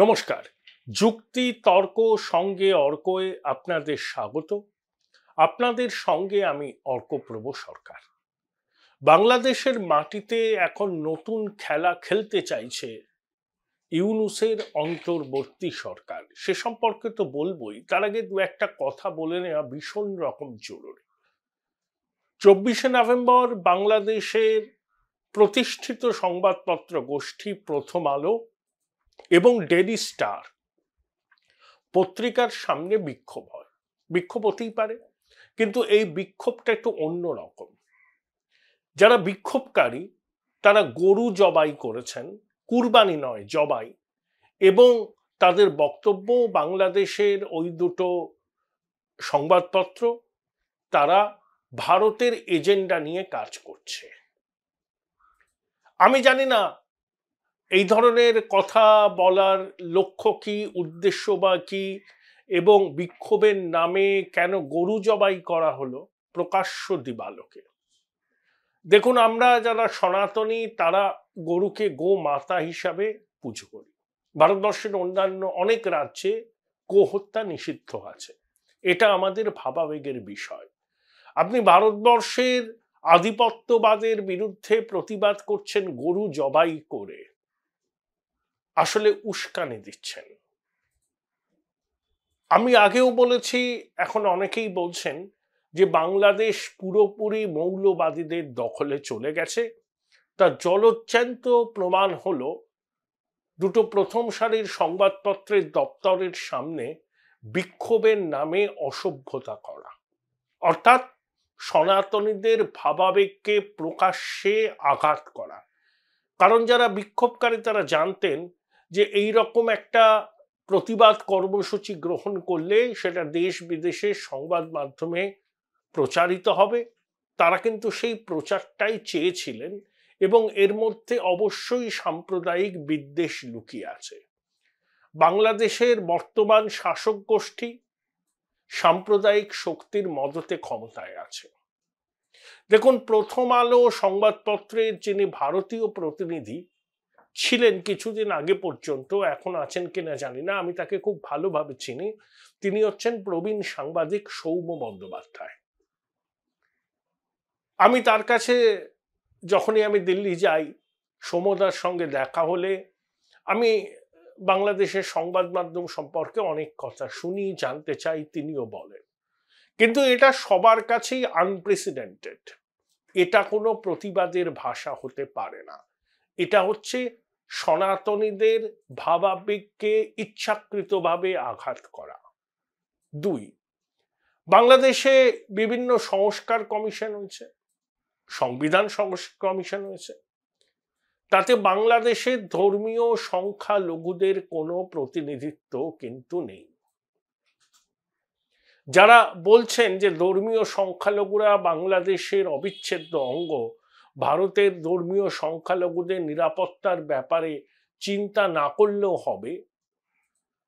নমস্কার যুক্তি তর্ক সঙ্গে অর্কয়ে আপনাদের স্বাগত আপনাদের সঙ্গে আমি অর্কপ্রভ সরকার বাংলাদেশের মাটিতে এখন নতুন খেলা খেলতে চাইছে ইউনুসের অন্তর্বর্তী সরকার সে সম্পর্কে তো বলবই তার আগে দু একটা কথা বলে নেওয়া ভীষণ রকম জরুরি চব্বিশে নভেম্বর বাংলাদেশের প্রতিষ্ঠিত সংবাদপত্র গোষ্ঠী প্রথম আলো এবং ডেলি স্টার পত্রিকার সামনে বিক্ষোভ হয় বিক্ষোভ হতেই পারে কিন্তু এই বিক্ষোভটা একটু অন্য রকম যারা বিক্ষোভকারী তারা গরু জবাই করেছেন কুরবানি নয় জবাই এবং তাদের বক্তব্য বাংলাদেশের ওই দুটো সংবাদপত্র তারা ভারতের এজেন্ডা নিয়ে কাজ করছে আমি জানি না এই ধরনের কথা বলার লক্ষ্য কি উদ্দেশ্য বা কি এবং বিক্ষোভের নামে কেন গরু জবাই করা হলো প্রকাশ্য দিবালোকে দেখুন আমরা যারা সনাতনী তারা গরুকে গো মাতা হিসাবে পুজো করি ভারতবর্ষের অন্যান্য অনেক রাজ্যে গোহত্যা নিষিদ্ধ আছে এটা আমাদের ভাবাবেগের বিষয় আপনি ভারতবর্ষের আধিপত্যবাদের বিরুদ্ধে প্রতিবাদ করছেন গরু জবাই করে আসলে উস্কানি দিচ্ছেন আমি আগেও বলেছি এখন অনেকেই বলছেন যে বাংলাদেশ পুরোপুরি মৌলবাদীদের দখলে চলে গেছে তার জলজ্যান্ত প্রমাণ হলো দুটো প্রথম সারির সংবাদপত্রের দপ্তরের সামনে বিক্ষোভের নামে অসভ্যতা করা অর্থাৎ সনাতনীদের ভাবাবেগকে প্রকাশ্যে আঘাত করা কারণ যারা বিক্ষোভকারী তারা জানতেন যে এই রকম একটা প্রতিবাদ কর্মসূচি গ্রহণ করলে সেটা দেশ বিদেশের সংবাদ মাধ্যমে প্রচারিত হবে তারা কিন্তু সেই প্রচারটাই চেয়েছিলেন এবং এর মধ্যে অবশ্যই সাম্প্রদায়িক বিদ্বেষ লুকিয়ে আছে বাংলাদেশের বর্তমান শাসক গোষ্ঠী সাম্প্রদায়িক শক্তির মদতে ক্ষমতায় আছে দেখুন প্রথম আলো সংবাদপত্রের যিনি ভারতীয় প্রতিনিধি ছিলেন কিছুদিন আগে পর্যন্ত এখন আছেন কিনা জানি না আমি তাকে খুব ভালোভাবে চিনি তিনি হচ্ছেন প্রবীণ সাংবাদিক সৌম বন্দ্যোপাধ্যায় আমি তার কাছে যখনই আমি দিল্লি যাই সৌম্যদার সঙ্গে দেখা হলে আমি বাংলাদেশের সংবাদ মাধ্যম সম্পর্কে অনেক কথা শুনি জানতে চাই তিনিও বলেন কিন্তু এটা সবার কাছেই আনপ্রেসিডেন্টেড এটা কোনো প্রতিবাদের ভাষা হতে পারে না এটা হচ্ছে সনাতনীদের ভাবাবেগকে ইচ্ছাকৃতভাবে আঘাত করা দুই বাংলাদেশে বিভিন্ন সংস্কার কমিশন হয়েছে সংবিধান সংস্কার কমিশন হয়েছে তাতে বাংলাদেশের ধর্মীয় সংখ্যালঘুদের কোনো প্রতিনিধিত্ব কিন্তু নেই যারা বলছেন যে ধর্মীয় সংখ্যালঘুরা বাংলাদেশের অবিচ্ছেদ্য অঙ্গ ভারতের ধর্মীয় সংখ্যালঘুদের নিরাপত্তার ব্যাপারে চিন্তা না করলেও হবে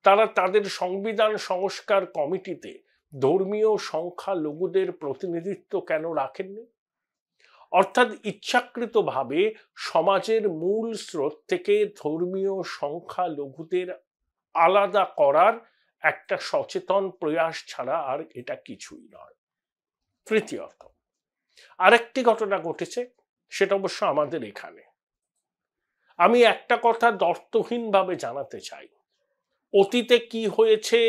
তারা তাদের সংবিধান সংস্কার কমিটিতে ধর্মীয় সংখ্যালঘুদের প্রতিনিধিত্ব কেন রাখেননি অর্থাৎ ইচ্ছাকৃতভাবে সমাজের মূল স্রোত থেকে ধর্মীয় সংখ্যালঘুদের আলাদা করার একটা সচেতন প্রয়াস ছাড়া আর এটা কিছুই নয় তৃতীয়ত আরেকটি ঘটনা ঘটেছে সেটা অবশ্য আমাদের এখানে আমি একটা কথা দর্তহীনভাবে জানাতে চাই অতীতে কি হয়েছে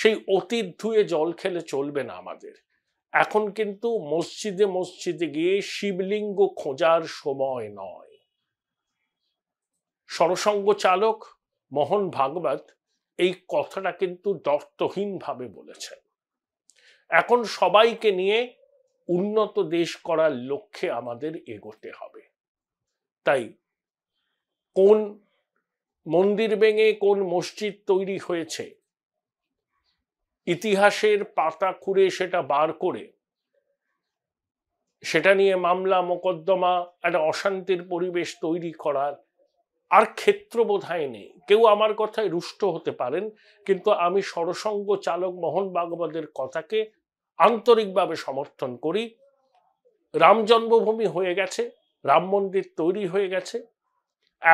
সেই অতীত ধুয়ে জল খেলে চলবে না আমাদের এখন কিন্তু মসজিদে মসজিদে গিয়ে শিবলিঙ্গ খোঁজার সময় নয় সরসঙ্গ চালক মোহন ভাগবত এই কথাটা কিন্তু দর্তহীনভাবে বলেছেন এখন সবাইকে নিয়ে উন্নত দেশ করার লক্ষ্যে আমাদের এগোতে হবে তাই কোন মন্দির ভেঙে কোন মসজিদ তৈরি হয়েছে ইতিহাসের পাতা খুঁড়ে সেটা বার করে সেটা নিয়ে মামলা মোকদ্দমা একটা অশান্তির পরিবেশ তৈরি করার আর ক্ষেত্র হয় নেই কেউ আমার কথায় রুষ্ট হতে পারেন কিন্তু আমি সরসঙ্গ চালক মোহন ভাগবতের কথাকে আন্তরিকভাবে সমর্থন করি রাম জন্মভূমি হয়ে গেছে রাম মন্দির তৈরি হয়ে গেছে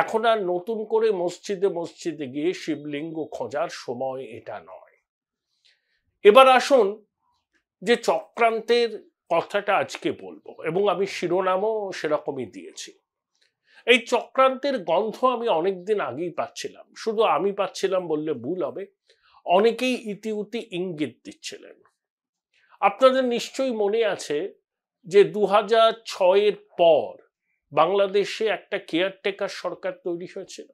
এখন আর নতুন করে মসজিদে মসজিদে গিয়ে শিবলিঙ্গ খোঁজার সময় এটা নয় এবার আসুন যে চক্রান্তের কথাটা আজকে বলবো এবং আমি শিরোনামও সেরকমই দিয়েছি এই চক্রান্তের গন্ধ আমি অনেকদিন আগেই পাচ্ছিলাম শুধু আমি পাচ্ছিলাম বললে ভুল হবে অনেকেই ইতিউতি ইঙ্গিত দিচ্ছিলেন আপনাদের নিশ্চয়ই মনে আছে যে দু হাজার ছয়ের পর বাংলাদেশে একটা কেয়ারটেকার সরকার তৈরি হয়েছিল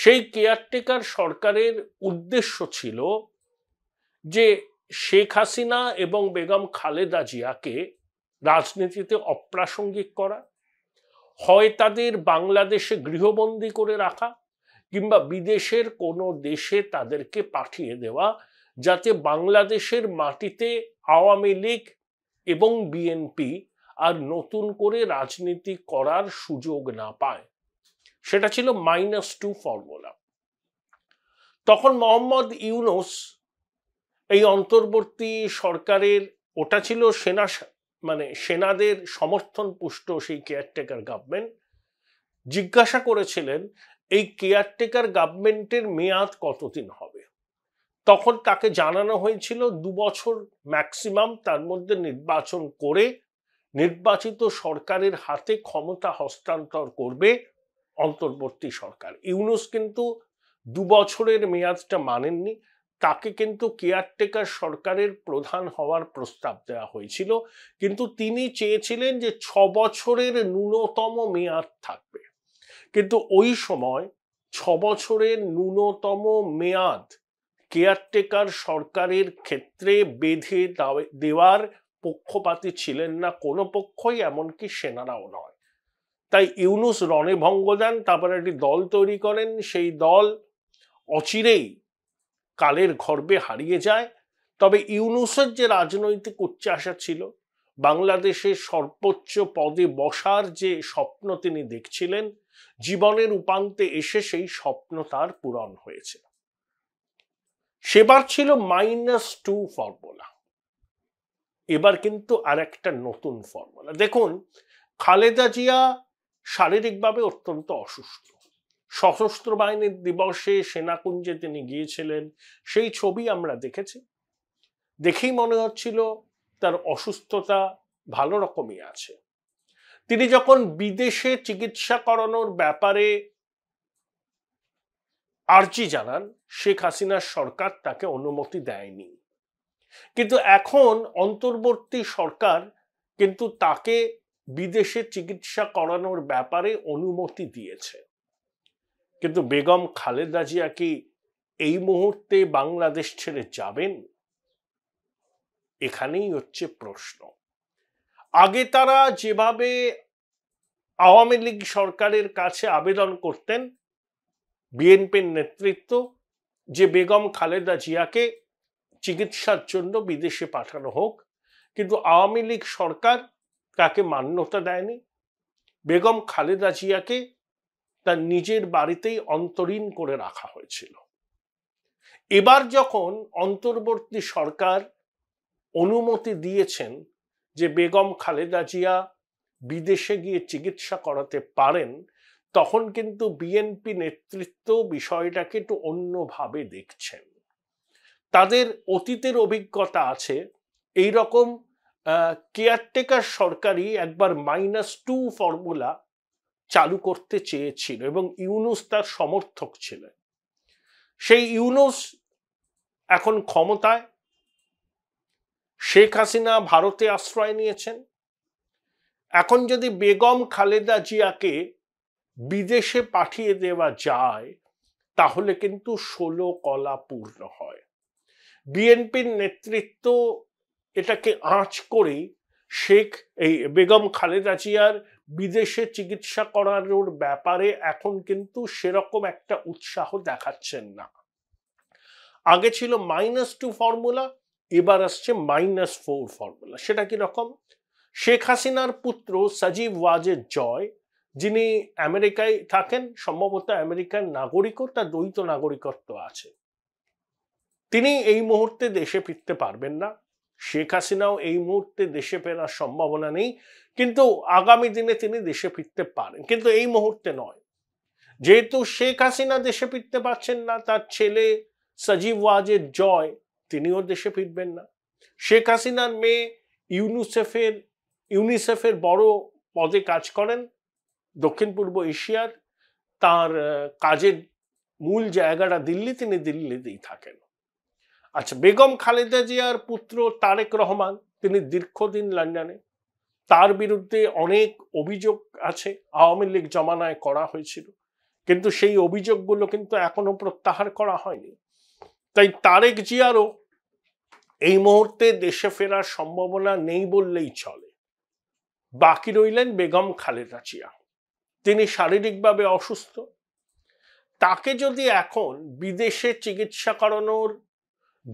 সেই কেয়ারটেকার সরকারের উদ্দেশ্য ছিল যে শেখ হাসিনা এবং বেগম খালেদা জিয়াকে রাজনীতিতে অপ্রাসঙ্গিক করা হয় তাদের বাংলাদেশে গৃহবন্দী করে রাখা কিংবা বিদেশের কোনো দেশে তাদেরকে পাঠিয়ে দেওয়া যাতে বাংলাদেশের মাটিতে আওয়ামী লীগ এবং বিএনপি আর নতুন করে রাজনীতি করার সুযোগ না পায় সেটা ছিল মাইনাস টু ফর্মুলা তখন মোহাম্মদ ইউনুস এই অন্তর্বর্তী সরকারের ওটা ছিল সেনা মানে সেনাদের সমর্থন পুষ্ট সেই কেয়ারটেকার গভর্নমেন্ট জিজ্ঞাসা করেছিলেন এই কেয়ারটেকার গভর্নমেন্টের মেয়াদ কতদিন হবে তখন তাকে জানানো হয়েছিল দু বছর ম্যাক্সিমাম তার মধ্যে নির্বাচন করে নির্বাচিত সরকারের হাতে ক্ষমতা হস্তান্তর করবে অন্তর্বর্তী সরকার ইউনুস কিন্তু দু বছরের মেয়াদটা মানেননি তাকে কিন্তু কেয়ারটেকার সরকারের প্রধান হওয়ার প্রস্তাব দেওয়া হয়েছিল কিন্তু তিনি চেয়েছিলেন যে ছ বছরের ন্যূনতম মেয়াদ থাকবে কিন্তু ওই সময় ছ বছরের ন্যূনতম মেয়াদ কেয়ারটেকার সরকারের ক্ষেত্রে বেঁধে দেওয়ার পক্ষপাতী ছিলেন না কোনো পক্ষই এমনকি সেনারাও নয় তাই ইউনুস রণে ভঙ্গ দেন তারপরে একটি দল তৈরি করেন সেই দল অচিরেই কালের গর্বে হারিয়ে যায় তবে ইউনুসের যে রাজনৈতিক উচ্চাশা ছিল বাংলাদেশের সর্বোচ্চ পদে বসার যে স্বপ্ন তিনি দেখছিলেন জীবনের উপান্তে এসে সেই স্বপ্ন তার পূরণ হয়েছে সেবার ছিল মাইনাস টু ফর্মুলা এবার কিন্তু আর একটা নতুন ফর্মুলা দেখুন খালেদা জিয়া শারীরিকভাবে অত্যন্ত অসুস্থ সশস্ত্র বাহিনীর দিবসে সেনাকুঞ্জে তিনি গিয়েছিলেন সেই ছবি আমরা দেখেছি দেখেই মনে হচ্ছিল তার অসুস্থতা ভালো রকমই আছে তিনি যখন বিদেশে চিকিৎসা করানোর ব্যাপারে আর্জি জানান শেখ হাসিনার সরকার তাকে অনুমতি দেয়নি কিন্তু এখন অন্তর্বর্তী সরকার কিন্তু তাকে বিদেশে চিকিৎসা করানোর ব্যাপারে অনুমতি দিয়েছে কিন্তু বেগম খালেদা জিয়া কি এই মুহূর্তে বাংলাদেশ ছেড়ে যাবেন এখানেই হচ্ছে প্রশ্ন আগে তারা যেভাবে আওয়ামী লীগ সরকারের কাছে আবেদন করতেন বিএনপির নেতৃত্ব যে বেগম খালেদা জিয়াকে চিকিৎসার জন্য বিদেশে পাঠানো হোক কিন্তু আওয়ামী লীগ সরকার তাকে মান্যতা দেয়নি বেগম খালেদা জিয়াকে তার নিজের বাড়িতেই অন্তরীণ করে রাখা হয়েছিল এবার যখন অন্তর্বর্তী সরকার অনুমতি দিয়েছেন যে বেগম খালেদা জিয়া বিদেশে গিয়ে চিকিৎসা করাতে পারেন তখন কিন্তু বিএনপি নেতৃত্ব বিষয়টাকে একটু অন্যভাবে দেখছেন তাদের অতীতের অভিজ্ঞতা আছে এই রকম কেয়ারটেকার সরকারই একবার মাইনাস টু ফর্মুলা চালু করতে চেয়েছিল এবং ইউনুস তার সমর্থক ছিলেন সেই ইউনুস এখন ক্ষমতায় শেখ হাসিনা ভারতে আশ্রয় নিয়েছেন এখন যদি বেগম খালেদা জিয়াকে বিদেশে পাঠিয়ে দেওয়া যায় তাহলে কিন্তু ষোলো কলা পূর্ণ হয় বিএনপির নেতৃত্ব এটাকে আঁচ করেই শেখ এই বেগম খালেদা জিয়ার বিদেশে চিকিৎসা করানোর ব্যাপারে এখন কিন্তু সেরকম একটা উৎসাহ দেখাচ্ছেন না আগে ছিল মাইনাস টু ফর্মুলা এবার আসছে মাইনাস ফোর ফর্মুলা সেটা কি রকম শেখ হাসিনার পুত্র সাজিব ওয়াজের জয় যিনি আমেরিকায় থাকেন সম্ভবত আমেরিকার নাগরিকও তার দ্বৈত নাগরিকত্ব আছে তিনি এই মুহূর্তে দেশে ফিরতে পারবেন না শেখ হাসিনাও এই মুহূর্তে দেশে ফেরার সম্ভাবনা নেই কিন্তু আগামী দিনে তিনি দেশে ফিরতে পারেন কিন্তু এই মুহূর্তে নয় যেহেতু শেখ হাসিনা দেশে ফিরতে পারছেন না তার ছেলে সজীব ওয়াজের জয় তিনিও দেশে ফিরবেন না শেখ হাসিনার মেয়ে ইউনিসেফের ইউনিসেফের বড় পদে কাজ করেন দক্ষিণ পূর্ব এশিয়ার তার কাজের মূল জায়গাটা দিল্লি তিনি দিল্লিতেই থাকেন আচ্ছা বেগম খালেদা জিয়ার পুত্র তারেক রহমান তিনি দীর্ঘদিন লন্ডনে তার বিরুদ্ধে অনেক অভিযোগ আছে আওয়ামী লীগ জমানায় করা হয়েছিল কিন্তু সেই অভিযোগগুলো কিন্তু এখনো প্রত্যাহার করা হয়নি তাই তারেক জিয়ারও এই মুহূর্তে দেশে ফেরার সম্ভাবনা নেই বললেই চলে বাকি রইলেন বেগম খালেদা জিয়া তিনি শারীরিকভাবে অসুস্থ তাকে যদি এখন বিদেশে চিকিৎসা করানোর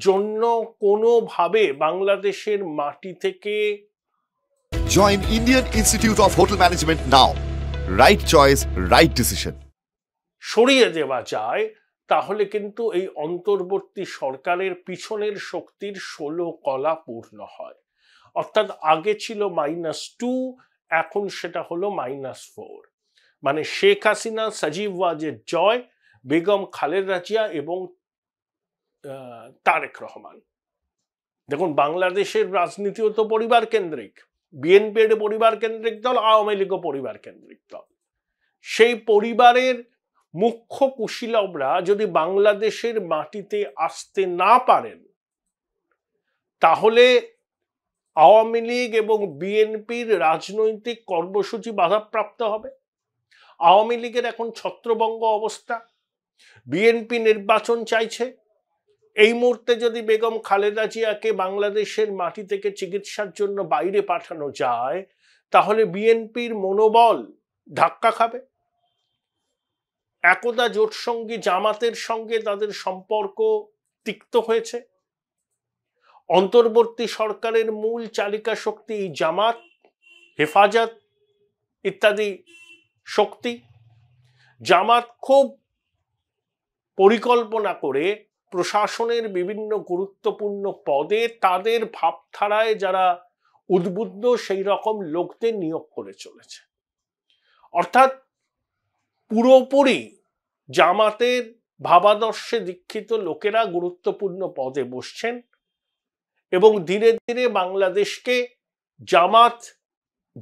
জন্য কোনোভাবে বাংলাদেশের মাটি থেকে join Indian Institute of Hotel Management নাও রাইট চয়েস রাইট ডিসিশন সরিয়ে দেওয়া যায় তাহলে কিন্তু এই অন্তর্বর্তী সরকারের পিছনের শক্তির ষোলো কলা পূর্ণ হয় অর্থাৎ আগে ছিল মাইনাস টু এখন সেটা হলো মাইনাস ফোর মানে শেখ হাসিনা সাজিব ওয়াজের জয় বেগম খালেদ রাজিয়া এবং তারেক রহমান দেখুন বাংলাদেশের রাজনীতিও তো পরিবার কেন্দ্রিক বিএনপির পরিবার কেন্দ্রিক দল আওয়ামী লীগও পরিবার কেন্দ্রিক দল সেই পরিবারের মুখ্য কুশীলবরা যদি বাংলাদেশের মাটিতে আসতে না পারেন তাহলে আওয়ামী লীগ এবং বিএনপির রাজনৈতিক কর্মসূচি বাধাপ্রাপ্ত হবে আওয়ামী লীগের এখন ছত্রভঙ্গ অবস্থা বিএনপি নির্বাচন চাইছে এই মুহূর্তে যদি বেগম খালেদা জিয়াকে বাংলাদেশের মাটি থেকে চিকিৎসার জন্য বাইরে পাঠানো যায় তাহলে বিএনপির মনোবল ধাক্কা খাবে একদা জোটসঙ্গী জামাতের সঙ্গে তাদের সম্পর্ক তিক্ত হয়েছে অন্তর্বর্তী সরকারের মূল চালিকা শক্তি জামাত হেফাজত ইত্যাদি শক্তি জামাত খুব পরিকল্পনা করে প্রশাসনের বিভিন্ন গুরুত্বপূর্ণ পদে তাদের ভাবধারায় যারা উদ্বুদ্ধ সেই রকম লোকদের নিয়োগ করে চলেছে অর্থাৎ পুরোপুরি জামাতের ভাবাদর্শে দীক্ষিত লোকেরা গুরুত্বপূর্ণ পদে বসছেন এবং ধীরে ধীরে বাংলাদেশকে জামাত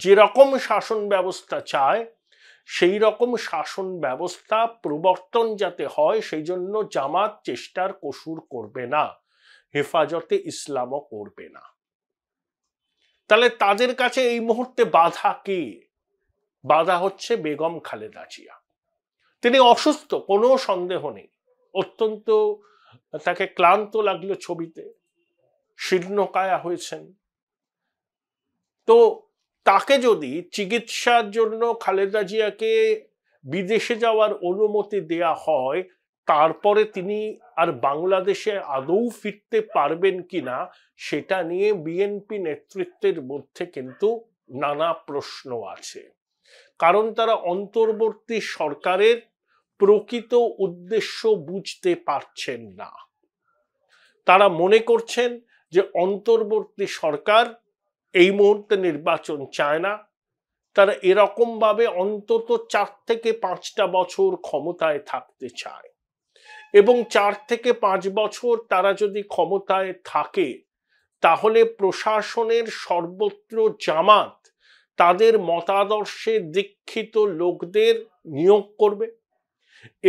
যেরকম শাসন ব্যবস্থা চায় সেই রকম শাসন ব্যবস্থা প্রবর্তন যাতে হয় সেই জন্য জামাত চেষ্টার কসুর করবে না হেফাজতে ইসলামও করবে না তাহলে তাদের কাছে এই মুহূর্তে বাধা কি বাধা হচ্ছে বেগম খালেদা জিয়া তিনি অসুস্থ কোনো সন্দেহ নেই অত্যন্ত তাকে ক্লান্ত লাগলো ছবিতে শীর্ণকায়া হয়েছেন তো তাকে যদি চিকিৎসার জন্য খালেদা জিয়াকে বিদেশে যাওয়ার অনুমতি দেয়া হয় তারপরে তিনি আর বাংলাদেশে আদৌ ফিরতে পারবেন কিনা সেটা নিয়ে বিএনপি নেতৃত্বের মধ্যে কিন্তু নানা প্রশ্ন আছে কারণ তারা অন্তর্বর্তী সরকারের প্রকৃত উদ্দেশ্য বুঝতে পারছেন না তারা মনে করছেন যে অন্তর্বর্তী সরকার এই মুহূর্তে নির্বাচন চায় না তারা এরকমভাবে অন্তত চার থেকে পাঁচটা বছর ক্ষমতায় থাকতে চায় এবং চার থেকে পাঁচ বছর তারা যদি ক্ষমতায় থাকে তাহলে প্রশাসনের সর্বত্র জামাত তাদের মতাদর্শে দীক্ষিত লোকদের নিয়োগ করবে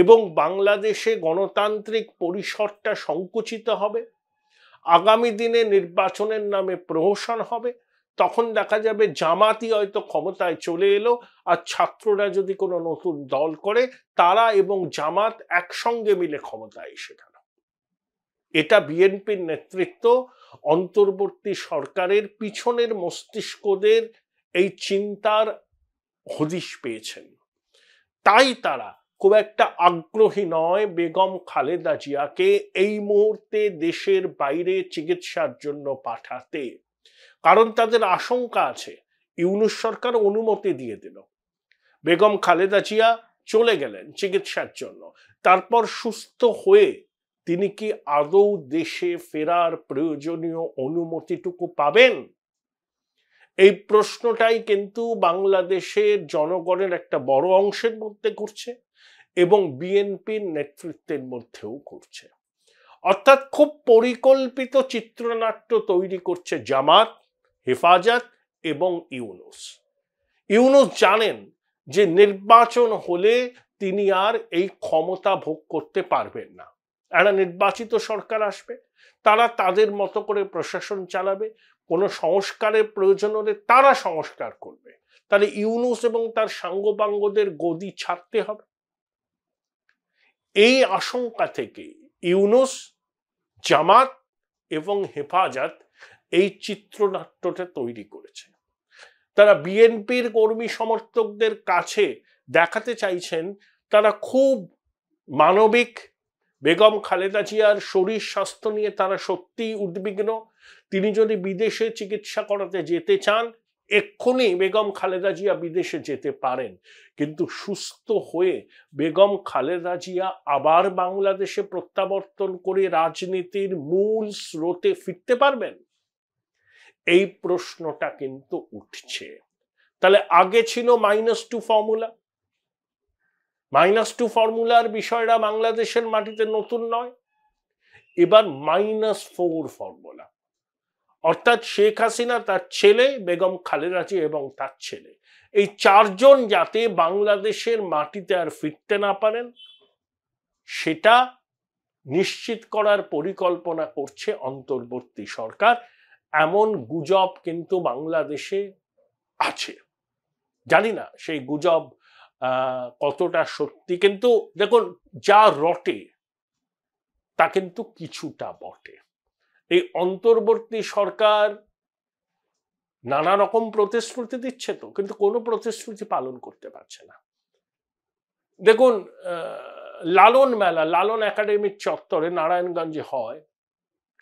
এবং বাংলাদেশে গণতান্ত্রিক পরিসরটা সংকুচিত হবে আগামী দিনে নির্বাচনের নামে প্রহসন হবে তখন দেখা যাবে জামাতি হয়তো ক্ষমতায় চলে এলো আর ছাত্ররা যদি কোনো নতুন দল করে তারা এবং জামাত একসঙ্গে মিলে ক্ষমতায় এসে গেল এটা বিএনপির নেতৃত্ব অন্তর্বর্তী সরকারের পিছনের মস্তিষ্কদের এই চিন্তার হদিশ পেয়েছেন তাই তারা খুব একটা আগ্রহী নয় বেগম খালেদা জিয়াকে এই মুহূর্তে দেশের বাইরে চিকিৎসার জন্য পাঠাতে কারণ তাদের আশঙ্কা আছে ইউনুস সরকার অনুমতি দিয়ে দিল বেগম খালেদা জিয়া চলে গেলেন চিকিৎসার জন্য তারপর সুস্থ হয়ে তিনি কি আদৌ দেশে ফেরার প্রয়োজনীয় অনুমতিটুকু পাবেন এই প্রশ্নটাই কিন্তু বাংলাদেশের জনগণের একটা বড় অংশের মধ্যে ঘুরছে এবং বিএনপির নেতৃত্বের মধ্যেও ঘুরছে অর্থাৎ খুব পরিকল্পিত চিত্রনাট্য তৈরি করছে জামাত হেফাজত এবং ইউনুস ইউনুস জানেন যে নির্বাচন হলে তিনি আর এই ক্ষমতা ভোগ করতে পারবেন না একটা নির্বাচিত সরকার আসবে তারা তাদের মতো করে প্রশাসন চালাবে কোনো সংস্কারের প্রয়োজন হলে তারা সংস্কার করবে তাহলে ইউনুস এবং তার সাঙ্গবাঙ্গদের গদি ছাড়তে হবে এই আশঙ্কা থেকে ইউনুস জামাত এবং হেফাজত এই চিত্রনাট্যটা তৈরি করেছে তারা বিএনপির কর্মী সমর্থকদের কাছে দেখাতে চাইছেন তারা খুব মানবিক বেগম খালেদা জিয়ার শরীর স্বাস্থ্য নিয়ে তারা সত্যিই উদ্বিগ্ন তিনি যদি বিদেশে চিকিৎসা করাতে যেতে চান এক্ষুনি বেগম খালেদা জিয়া বিদেশে যেতে পারেন কিন্তু সুস্থ হয়ে বেগম খালেদা জিয়া আবার বাংলাদেশে প্রত্যাবর্তন করে রাজনীতির মূল স্রোতে ফিরতে পারবেন এই প্রশ্নটা কিন্তু উঠছে তাহলে আগে ছিল minus two formula minus two ফর্মুলার বিষয়টা বাংলাদেশের মাটিতে নতুন নয় এবার মাইনাস ফোর ফর্মুলা অর্থাৎ শেখ হাসিনা তার ছেলে বেগম খালেদাজি এবং তার ছেলে এই চারজন যাতে বাংলাদেশের মাটিতে আর ফিরতে না পারেন সেটা নিশ্চিত করার পরিকল্পনা করছে অন্তর্বর্তী সরকার এমন গুজব কিন্তু বাংলাদেশে আছে জানি না সেই গুজব কতটা সত্যি কিন্তু দেখুন যা রটে তা কিন্তু কিছুটা বটে এই অন্তর্বর্তী সরকার নানা রকম প্রতিশ্রুতি দিচ্ছে তো কিন্তু কোনো প্রতিশ্রুতি পালন করতে পারছে না দেখুন লালন মেলা লালন একাডেমির চত্বরে নারায়ণগঞ্জে হয়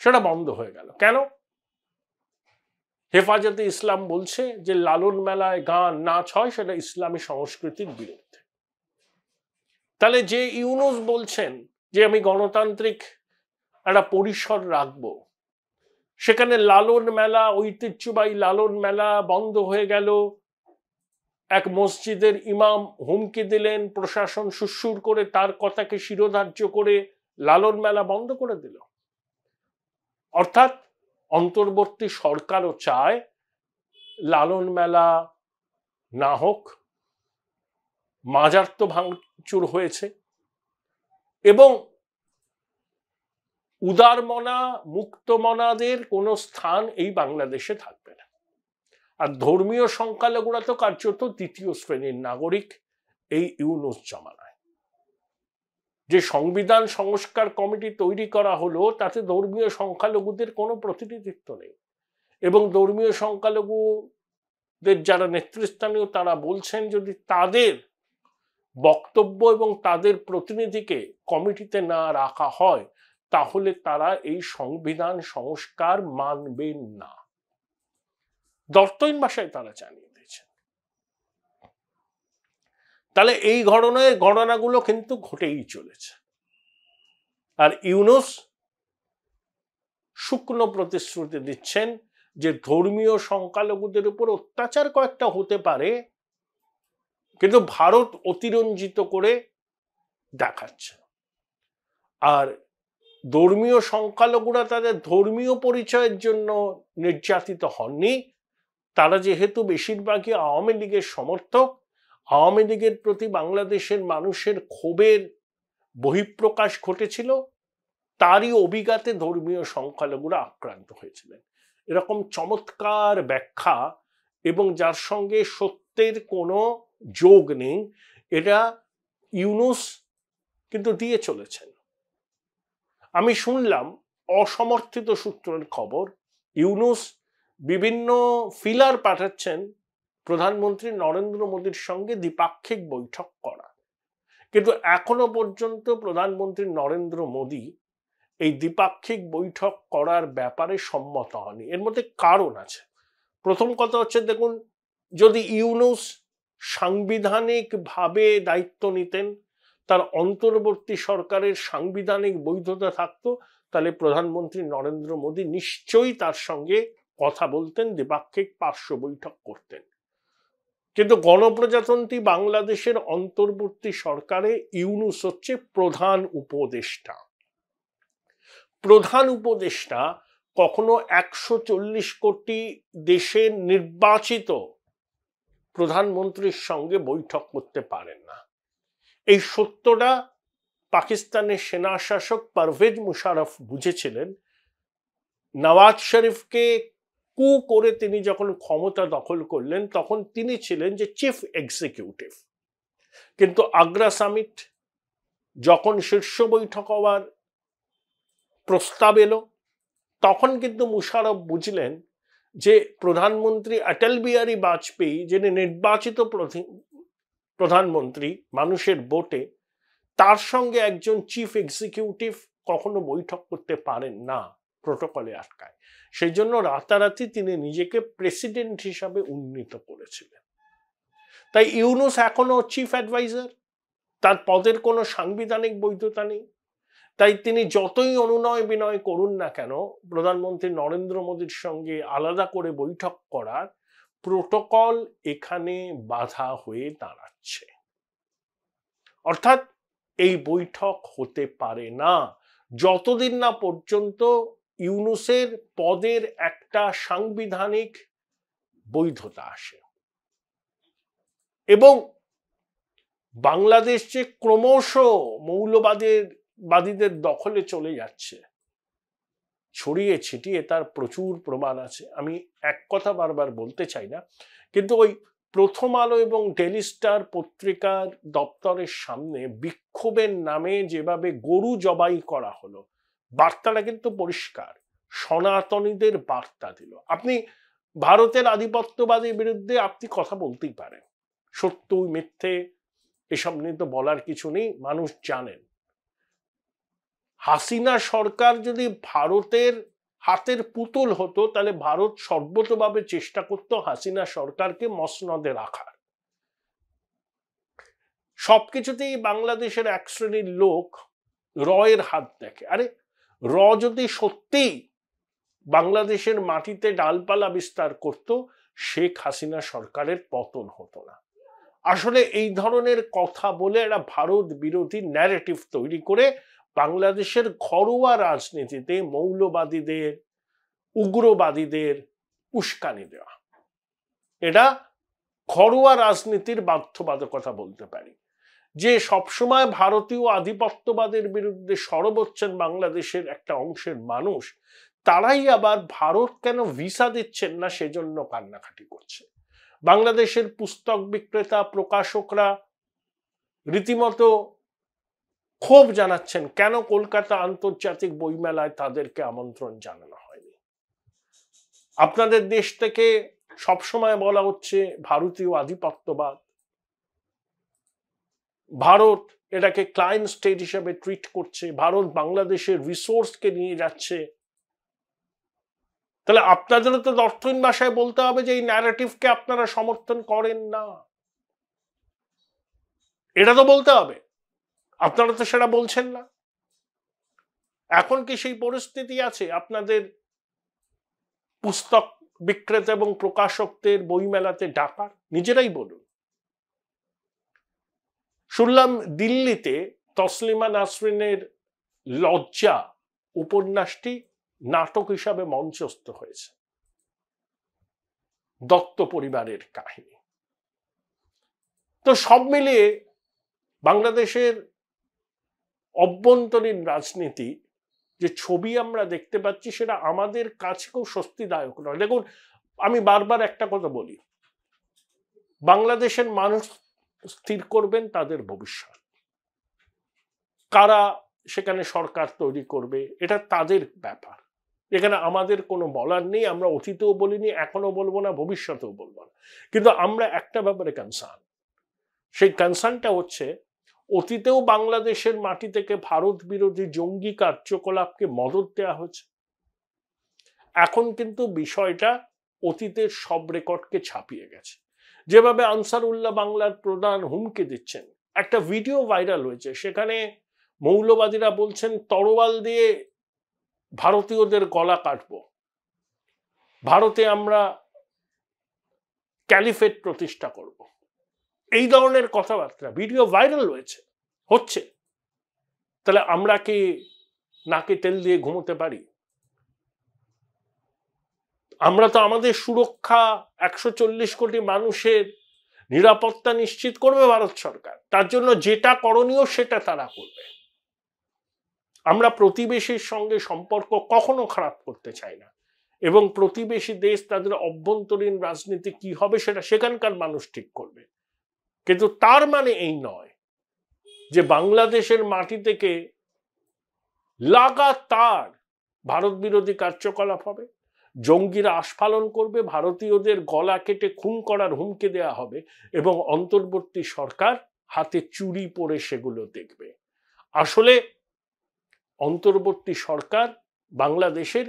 সেটা বন্ধ হয়ে গেল কেন হেফাজতে ইসলাম বলছে যে লালন মেলায় গান নাচ হয় সেটা ইসলামী সংস্কৃতির বিরুদ্ধে তাহলে যে ইউনুস বলছেন যে আমি গণতান্ত্রিক একটা পরিসর রাখব সেখানে লালন মেলা ঐতিহ্যবাহী লালন মেলা বন্ধ হয়ে গেল এক মসজিদের ইমাম হুমকি দিলেন প্রশাসন সুসুর করে তার কথাকে শিরোধার্য করে লালন মেলা বন্ধ করে দিল অর্থাৎ অন্তর্বর্তী সরকারও চায় লালন মেলা না হোক মাজার তো ভাঙচুর হয়েছে এবং উদারমনা মুক্তমনাদের কোনো স্থান এই বাংলাদেশে থাকবে না আর ধর্মীয় সংখ্যালঘুরা তো কার্যত তৃতীয় শ্রেণীর নাগরিক এই ইউনুস জমানা যে সংবিধান সংস্কার কমিটি তৈরি করা হলো তাতে ধর্মীয় সংখ্যালঘুদের কোনো প্রতিনিধিত্ব নেই এবং ধর্মীয় সংখ্যালঘুদের যারা নেতৃস্থানীয় তারা বলছেন যদি তাদের বক্তব্য এবং তাদের প্রতিনিধিকে কমিটিতে না রাখা হয় তাহলে তারা এই সংবিধান সংস্কার মানবেন না দর্তহীন ভাষায় তারা জানিয়ে তাহলে এই ঘটনায় ঘটনাগুলো কিন্তু ঘটেই চলেছে আর ইউনুস শুকনো প্রতিশ্রুতি দিচ্ছেন যে ধর্মীয় সংখ্যালঘুদের উপর অত্যাচার কয়েকটা হতে পারে কিন্তু ভারত অতিরঞ্জিত করে দেখাচ্ছে আর ধর্মীয় সংখ্যালঘুরা তাদের ধর্মীয় পরিচয়ের জন্য নির্যাতিত হননি তারা যেহেতু বেশিরভাগই আওয়ামী লীগের সমর্থক আওয়ামী লীগের প্রতি বাংলাদেশের মানুষের ক্ষোভের বহিঃপ্রকাশ ঘটেছিল তারই অভিজ্ঞাতে ধর্মীয় সংখ্যালঘুরা আক্রান্ত হয়েছিলেন এরকম চমৎকার ব্যাখ্যা এবং যার সঙ্গে সত্যের কোনো যোগ নেই এটা ইউনুস কিন্তু দিয়ে চলেছেন আমি শুনলাম অসমর্থিত সূত্রের খবর ইউনুস বিভিন্ন ফিলার পাঠাচ্ছেন প্রধানমন্ত্রী নরেন্দ্র মোদীর সঙ্গে দ্বিপাক্ষিক বৈঠক করা কিন্তু এখনো পর্যন্ত প্রধানমন্ত্রী নরেন্দ্র মোদী এই দ্বিপাক্ষিক বৈঠক করার ব্যাপারে সম্মত হননি এর মধ্যে কারণ আছে প্রথম কথা হচ্ছে দেখুন যদি ইউনুস সাংবিধানিকভাবে দায়িত্ব নিতেন তার অন্তর্বর্তী সরকারের সাংবিধানিক বৈধতা থাকতো তাহলে প্রধানমন্ত্রী নরেন্দ্র মোদী নিশ্চয়ই তার সঙ্গে কথা বলতেন দ্বিপাক্ষিক পার্শ্ব বৈঠক করতেন কিন্তু গণপ্রজাতন্ত্রী বাংলাদেশের অন্তর্বর্তী সরকারে ইউনুস হচ্ছে প্রধান উপদেষ্টা প্রধান উপদেষ্টা কখনো একশো কোটি দেশে নির্বাচিত প্রধানমন্ত্রীর সঙ্গে বৈঠক করতে পারেন না এই সত্যটা পাকিস্তানের সেনাশাসক পারভেজ মুশারফ বুঝেছিলেন নওয়াজ শরীফকে কু করে তিনি যখন ক্ষমতা দখল করলেন তখন তিনি ছিলেন যে চিফ এক্সিকিউটিভ কিন্তু আগ্রা সামিট যখন শীর্ষ বৈঠক হওয়ার প্রস্তাব এলো তখন কিন্তু মুশারফ বুঝলেন যে প্রধানমন্ত্রী অটল বিহারী বাজপেয়ী যিনি নির্বাচিত প্রধানমন্ত্রী মানুষের বোটে তার সঙ্গে একজন চিফ এক্সিকিউটিভ কখনো বৈঠক করতে পারেন না প্রোটোকলে আটকায় সেই জন্য রাতারাতি তিনি নিজেকে প্রেসিডেন্ট হিসাবে উন্নীত করেছিলেন তাই ইউনুস এখনও চিফ অ্যাডভাইজার তার পদের কোনো সাংবিধানিক বৈধতা নেই তাই তিনি যতই অনুনয় বিনয় করুন না কেন প্রধানমন্ত্রী নরেন্দ্র মোদীর সঙ্গে আলাদা করে বৈঠক করার প্রোটোকল এখানে বাধা হয়ে দাঁড়াচ্ছে অর্থাৎ এই বৈঠক হতে পারে না যতদিন না পর্যন্ত ইউনুসের পদের একটা সাংবিধানিক বৈধতা আসে এবং বাংলাদেশ যে ক্রমশ মৌলবাদের বাদীদের দখলে চলে যাচ্ছে ছড়িয়ে ছিটিয়ে তার প্রচুর প্রমাণ আছে আমি এক কথা বারবার বলতে চাই না কিন্তু ওই প্রথম আলো এবং টেলিস্টার পত্রিকার দপ্তরের সামনে বিক্ষোভের নামে যেভাবে গরু জবাই করা হলো বার্তাটা কিন্তু পরিষ্কার সনাতনীদের বার্তা দিল আপনি ভারতের আধিপত্যবাদের বিরুদ্ধে আপনি কথা বলতেই পারেন সত্য মিথ্যে এসব নিয়ে তো বলার কিছু নেই মানুষ জানেন হাসিনা সরকার যদি ভারতের হাতের পুতুল হতো তাহলে ভারত সর্বতভাবে চেষ্টা করত হাসিনা সরকারকে মসনদে রাখার সবকিছুতেই বাংলাদেশের এক শ্রেণীর লোক রয়ের হাত দেখে আরে র যদি সত্যিই বাংলাদেশের মাটিতে ডালপালা বিস্তার করত শেখ হাসিনা সরকারের পতন হতো না আসলে এই ধরনের কথা বলে একটা ভারত বিরোধী ন্যারেটিভ তৈরি করে বাংলাদেশের ঘরোয়া রাজনীতিতে মৌলবাদীদের উগ্রবাদীদের উস্কানি দেওয়া এটা ঘরোয়া রাজনীতির বাধ্যবাধকতা বলতে পারি যে সবসময় ভারতীয় আধিপত্যবাদের বিরুদ্ধে সরব হচ্ছেন বাংলাদেশের একটা অংশের মানুষ তারাই আবার ভারত কেন ভিসা দিচ্ছেন না সেজন্য কান্নাকাটি করছে বাংলাদেশের পুস্তক বিক্রেতা প্রকাশকরা রীতিমতো ক্ষোভ জানাচ্ছেন কেন কলকাতা আন্তর্জাতিক বইমেলায় তাদেরকে আমন্ত্রণ জানানো হয়নি আপনাদের দেশ থেকে সবসময় বলা হচ্ছে ভারতীয় আধিপত্যবাদ ভারত এটাকে ক্লায়েন্ট স্টেট হিসাবে ট্রিট করছে ভারত বাংলাদেশের রিসোর্সকে নিয়ে যাচ্ছে তাহলে আপনাদেরও তো দর্থহীন ভাষায় বলতে হবে যে এই ন্যারেটিভকে আপনারা সমর্থন করেন না এটা তো বলতে হবে আপনারা তো সেটা বলছেন না এখন কি সেই পরিস্থিতি আছে আপনাদের পুস্তক বিক্রেতা এবং প্রকাশকদের বইমেলাতে ডাকার নিজেরাই বলুন শুনলাম দিল্লিতে তসলিমা নাসরিনের লজ্জা উপন্যাসটি নাটক হিসাবে মঞ্চস্থ হয়েছে দত্ত পরিবারের কাহিনী তো সব মিলিয়ে বাংলাদেশের অভ্যন্তরীণ রাজনীতি যে ছবি আমরা দেখতে পাচ্ছি সেটা আমাদের কাছেও স্বস্তিদায়ক নয় দেখুন আমি বারবার একটা কথা বলি বাংলাদেশের মানুষ স্থির করবেন তাদের ভবিষ্যৎ কারা সেখানে সরকার তৈরি করবে এটা তাদের ব্যাপার এখানে আমাদের কোনো বলার নেই আমরা অতীতেও বলিনি এখনও বলবো না ভবিষ্যতেও বলবো না কিন্তু আমরা একটা ব্যাপারে কনসার্ন সেই কনসার্নটা হচ্ছে অতীতেও বাংলাদেশের মাটি থেকে ভারত বিরোধী জঙ্গি কার্যকলাপকে মদত দেওয়া হয়েছে এখন কিন্তু বিষয়টা অতীতের সব রেকর্ডকে ছাপিয়ে গেছে যেভাবে আনসারুল্লাহ বাংলার প্রধান হুমকি দিচ্ছেন একটা ভিডিও ভাইরাল হয়েছে সেখানে মৌলবাদীরা বলছেন তরোয়াল দিয়ে ভারতীয়দের গলা কাটব ভারতে আমরা ক্যালিফেট প্রতিষ্ঠা করব এই ধরনের কথাবার্তা ভিডিও ভাইরাল হয়েছে হচ্ছে তাহলে আমরা কি নাকে তেল দিয়ে ঘুমোতে পারি আমরা তো আমাদের সুরক্ষা একশো কোটি মানুষের নিরাপত্তা নিশ্চিত করবে ভারত সরকার তার জন্য যেটা করণীয় সেটা তারা করবে আমরা প্রতিবেশীর সঙ্গে সম্পর্ক কখনো খারাপ করতে চাই না এবং প্রতিবেশী দেশ তাদের অভ্যন্তরীণ রাজনীতি কি হবে সেটা সেখানকার মানুষ ঠিক করবে কিন্তু তার মানে এই নয় যে বাংলাদেশের মাটি থেকে লাগাতার ভারত বিরোধী কার্যকলাপ হবে জঙ্গিরা আস্ফালন করবে ভারতীয়দের গলা কেটে খুন করার হুমকি দেয়া হবে এবং অন্তর্বর্তী সরকার হাতে চুরি পরে সেগুলো দেখবে আসলে অন্তর্বর্তী সরকার বাংলাদেশের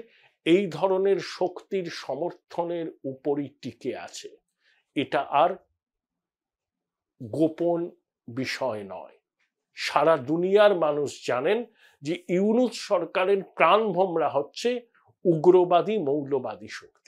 এই ধরনের শক্তির সমর্থনের উপরই টিকে আছে এটা আর গোপন বিষয় নয় সারা দুনিয়ার মানুষ জানেন যে ইউনুস সরকারের প্রাণভোমরা হচ্ছে او گروه بادیم و او گروه بادی شد.